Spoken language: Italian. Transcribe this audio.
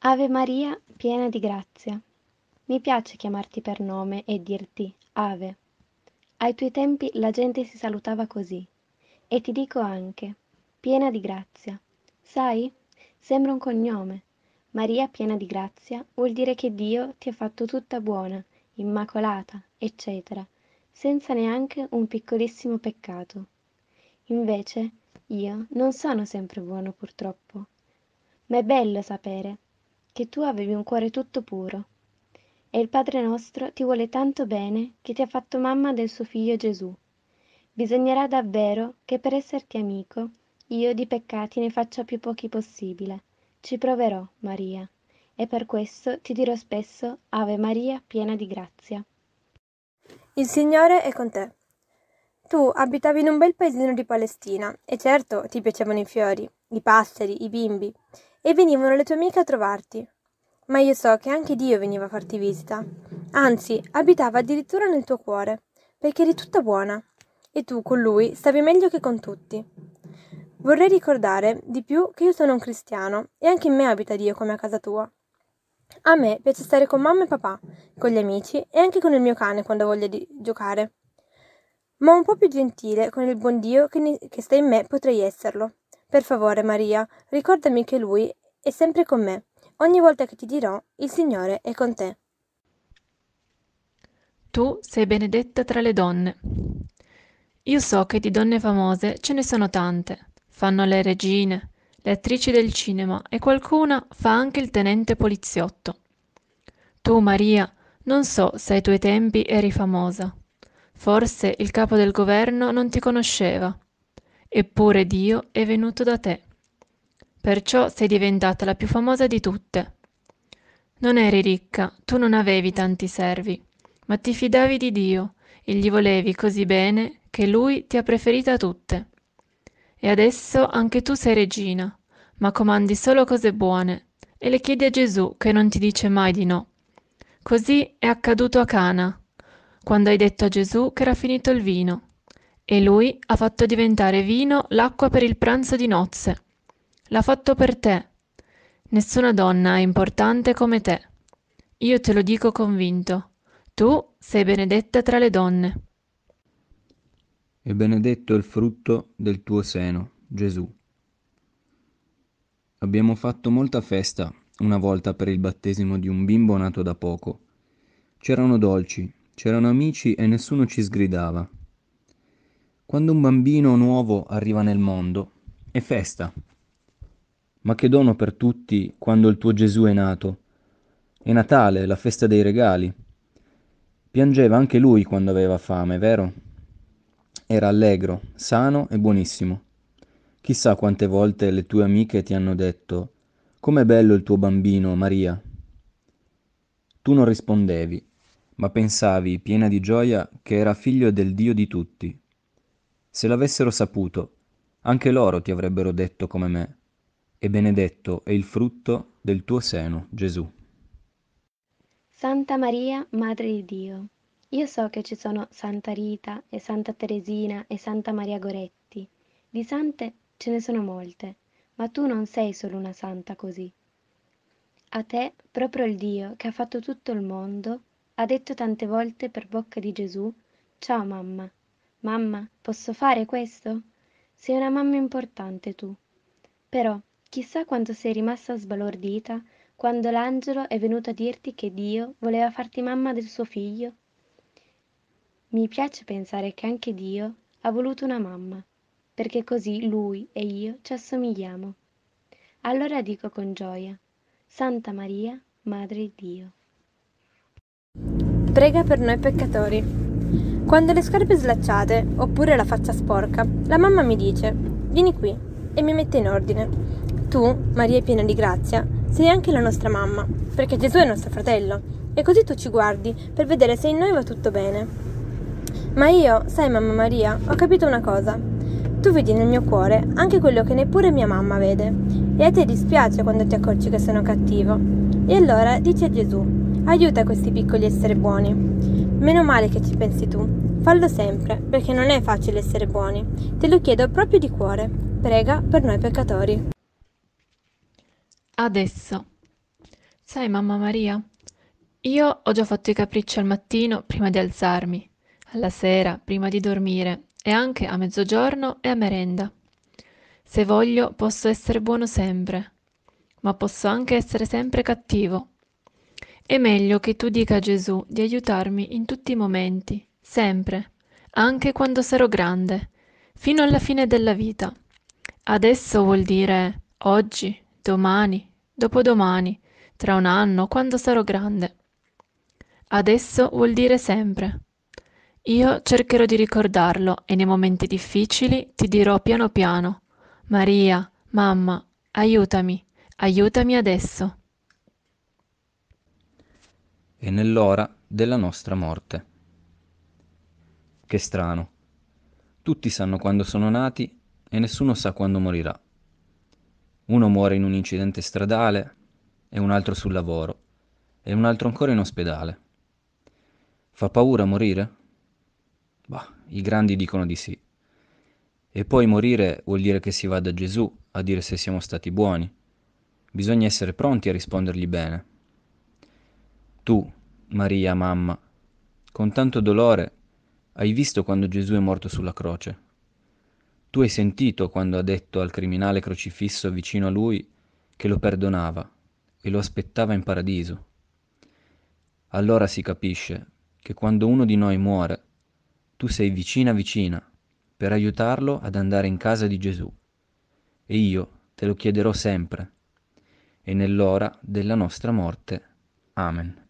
Ave Maria, piena di grazia. Mi piace chiamarti per nome e dirti Ave. Ai tuoi tempi la gente si salutava così. E ti dico anche, piena di grazia. Sai? Sembra un cognome, Maria piena di grazia vuol dire che Dio ti ha fatto tutta buona, immacolata, eccetera, senza neanche un piccolissimo peccato. Invece, io non sono sempre buono purtroppo, ma è bello sapere che tu avevi un cuore tutto puro. E il Padre nostro ti vuole tanto bene che ti ha fatto mamma del suo figlio Gesù. Bisognerà davvero che per esserti amico io di peccati ne faccia più pochi possibile ci proverò, Maria, e per questo ti dirò spesso Ave Maria piena di grazia. Il Signore è con te. Tu abitavi in un bel paesino di Palestina e certo ti piacevano i fiori, i passeri, i bimbi e venivano le tue amiche a trovarti. Ma io so che anche Dio veniva a farti visita. Anzi, abitava addirittura nel tuo cuore, perché eri tutta buona e tu con lui stavi meglio che con tutti. Vorrei ricordare di più che io sono un cristiano e anche in me abita Dio come a casa tua. A me piace stare con mamma e papà, con gli amici e anche con il mio cane quando voglio di- giocare. Ma un po' più gentile con il buon Dio che, ne- che sta in me potrei esserlo. Per favore, Maria, ricordami che Lui è sempre con me. Ogni volta che ti dirò, il Signore è con te. Tu sei benedetta tra le donne. Io so che di donne famose ce ne sono tante, fanno le regine, le attrici del cinema e qualcuna fa anche il tenente poliziotto. Tu, Maria, non so se ai tuoi tempi eri famosa. Forse il capo del governo non ti conosceva. Eppure Dio è venuto da te. Perciò sei diventata la più famosa di tutte. Non eri ricca, tu non avevi tanti servi, ma ti fidavi di Dio e gli volevi così bene che lui ti ha preferita a tutte. E adesso anche tu sei regina, ma comandi solo cose buone e le chiedi a Gesù che non ti dice mai di no. Così è accaduto a Cana, quando hai detto a Gesù che era finito il vino, e lui ha fatto diventare vino l'acqua per il pranzo di nozze. L'ha fatto per te. Nessuna donna è importante come te. Io te lo dico convinto. Tu sei benedetta tra le donne e benedetto il frutto del tuo seno, Gesù. Abbiamo fatto molta festa una volta per il battesimo di un bimbo nato da poco. C'erano dolci, c'erano amici e nessuno ci sgridava. Quando un bambino nuovo arriva nel mondo, è festa. Ma che dono per tutti quando il tuo Gesù è nato. È Natale, la festa dei regali. Piangeva anche lui quando aveva fame, vero? Era allegro, sano e buonissimo. Chissà quante volte le tue amiche ti hanno detto Com'è bello il tuo bambino, Maria. Tu non rispondevi, ma pensavi, piena di gioia, che era figlio del Dio di tutti. Se l'avessero saputo, anche loro ti avrebbero detto come me, e benedetto è il frutto del tuo seno, Gesù. Santa Maria, Madre di Dio io so che ci sono Santa Rita e Santa Teresina e Santa Maria Goretti. Di sante ce ne sono molte, ma tu non sei solo una santa così. A te proprio il Dio che ha fatto tutto il mondo ha detto tante volte per bocca di Gesù, ciao mamma, mamma, posso fare questo? Sei una mamma importante tu. Però chissà quanto sei rimasta sbalordita quando l'angelo è venuto a dirti che Dio voleva farti mamma del suo figlio mi piace pensare che anche Dio ha voluto una mamma, perché così lui e io ci assomigliamo. Allora dico con gioia, Santa Maria, Madre di Dio. Prega per noi peccatori. Quando le scarpe slacciate, oppure la faccia sporca, la mamma mi dice, vieni qui e mi mette in ordine. Tu, Maria piena di grazia, sei anche la nostra mamma, perché Gesù è nostro fratello, e così tu ci guardi per vedere se in noi va tutto bene. Ma io, sai mamma Maria, ho capito una cosa. Tu vedi nel mio cuore anche quello che neppure mia mamma vede. E a te dispiace quando ti accorgi che sono cattivo. E allora dici a Gesù, aiuta questi piccoli essere buoni. Meno male che ci pensi tu. Fallo sempre, perché non è facile essere buoni. Te lo chiedo proprio di cuore. Prega per noi peccatori. Adesso. Sai, mamma Maria, io ho già fatto i capricci al mattino prima di alzarmi alla sera, prima di dormire, e anche a mezzogiorno e a merenda. Se voglio posso essere buono sempre, ma posso anche essere sempre cattivo. È meglio che tu dica a Gesù di aiutarmi in tutti i momenti, sempre, anche quando sarò grande, fino alla fine della vita. Adesso vuol dire oggi, domani, dopodomani, tra un anno, quando sarò grande. Adesso vuol dire sempre. Io cercherò di ricordarlo e nei momenti difficili ti dirò piano piano, Maria, mamma, aiutami, aiutami adesso. E nell'ora della nostra morte. Che strano. Tutti sanno quando sono nati e nessuno sa quando morirà. Uno muore in un incidente stradale e un altro sul lavoro e un altro ancora in ospedale. Fa paura morire? Bah, i grandi dicono di sì. E poi morire vuol dire che si va da Gesù a dire se siamo stati buoni. Bisogna essere pronti a rispondergli bene. Tu, Maria, mamma, con tanto dolore hai visto quando Gesù è morto sulla croce. Tu hai sentito quando ha detto al criminale crocifisso vicino a lui che lo perdonava e lo aspettava in paradiso. Allora si capisce che quando uno di noi muore, tu sei vicina vicina per aiutarlo ad andare in casa di Gesù. E io te lo chiederò sempre e nell'ora della nostra morte. Amen.